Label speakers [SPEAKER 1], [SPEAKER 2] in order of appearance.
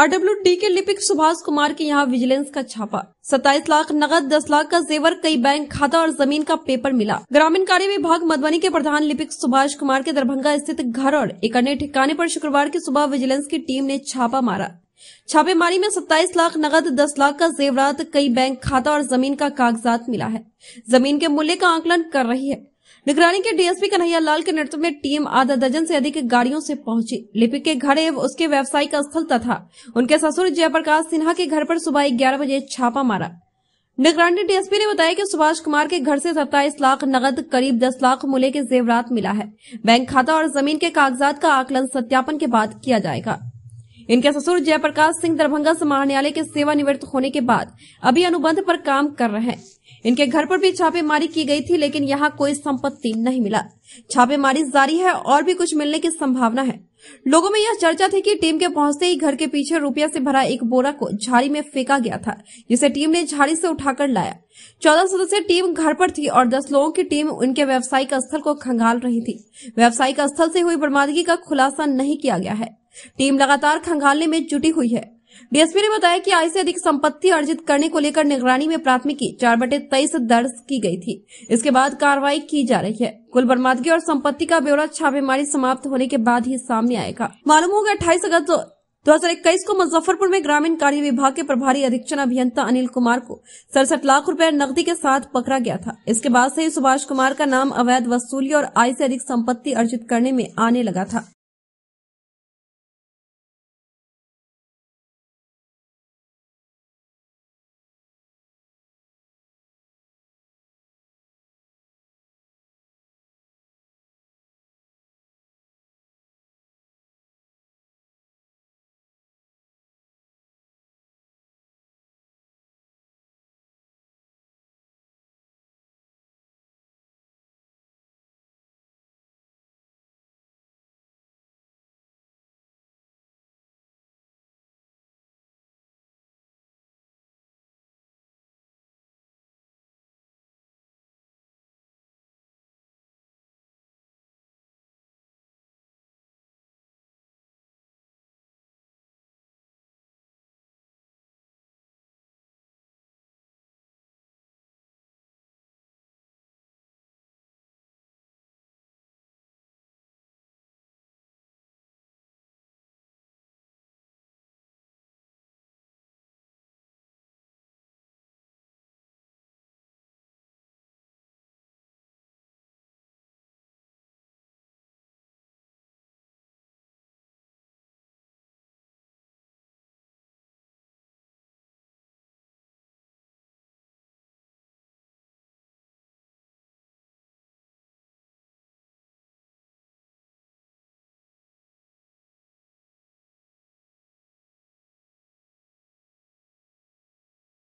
[SPEAKER 1] RW के लिपिक सुभाष कुमार के यहाँ विजिलेंस का छापा सत्ताईस लाख नगद दस लाख का जेवर कई बैंक खाता और जमीन का पेपर मिला ग्रामीण कार्य विभाग मधुबनी के प्रधान लिपिक सुभाष कुमार के दरभंगा स्थित घर और एक अन्य ठिकाने पर शुक्रवार की सुबह विजिलेंस की टीम ने छापा मारा छापेमारी में 27 लाख नगद 10 लाख का जेवरात कई बैंक खाता और जमीन का कागजात मिला है जमीन के मूल्य का आंकलन कर रही है निगरानी के डीएसपी कन्हैया लाल के नेतृत्व में टीम आधा दर्जन से अधिक गाड़ियों से पहुंची लिपिक के घर एवं उसके व्यवसाय का स्थल तथा उनके ससुर जयप्रकाश सिन्हा के घर पर सुबह ग्यारह बजे छापा मारा निगरानी डीएसपी ने बताया कि सुभाष कुमार के घर से सत्ताईस लाख नगद करीब दस लाख मूल्य के जेवरात मिला है बैंक खाता और जमीन के कागजात का आकलन सत्यापन के बाद किया जाएगा इनके ससुर जयप्रकाश सिंह दरभंगा से महान्यायालय के सेवानिवृत्त होने के बाद अभी अनुबंध पर काम कर रहे हैं इनके घर पर भी छापेमारी की गई थी लेकिन यहाँ कोई संपत्ति नहीं मिला छापेमारी जारी है और भी कुछ मिलने की संभावना है लोगों में यह चर्चा थी कि टीम के पहुंचते ही घर के पीछे रुपया से भरा एक बोरा को झाड़ी में फेंका गया था जिसे टीम ने झाड़ी से उठाकर लाया चौदह सदस्य टीम घर पर थी और दस लोगों की टीम उनके व्यावसायिक स्थल को खंगाल रही थी व्यावसायिक स्थल से हुई बर्बादगी का खुलासा नहीं किया गया है टीम लगातार खंगालने में जुटी हुई है डीएसपी ने बताया कि आय से अधिक संपत्ति अर्जित करने को लेकर निगरानी में प्राथमिकी चार बटे तेईस दर्ज की गई थी इसके बाद कार्रवाई की जा रही है कुल बर्मादगी और संपत्ति का ब्यौरा छापेमारी समाप्त होने के बाद ही सामने आएगा मालूम होगा अट्ठाईस अगस्त दो हजार इक्कीस को मुजफ्फरपुर में ग्रामीण कार्य विभाग के प्रभारी अधीक्षण अभियंता अनिल कुमार को सड़सठ लाख रुपए नकदी के साथ पकड़ा गया था इसके बाद से ही सुभाष कुमार का नाम अवैध वसूली और आय से अधिक संपत्ति अर्जित करने में आने लगा था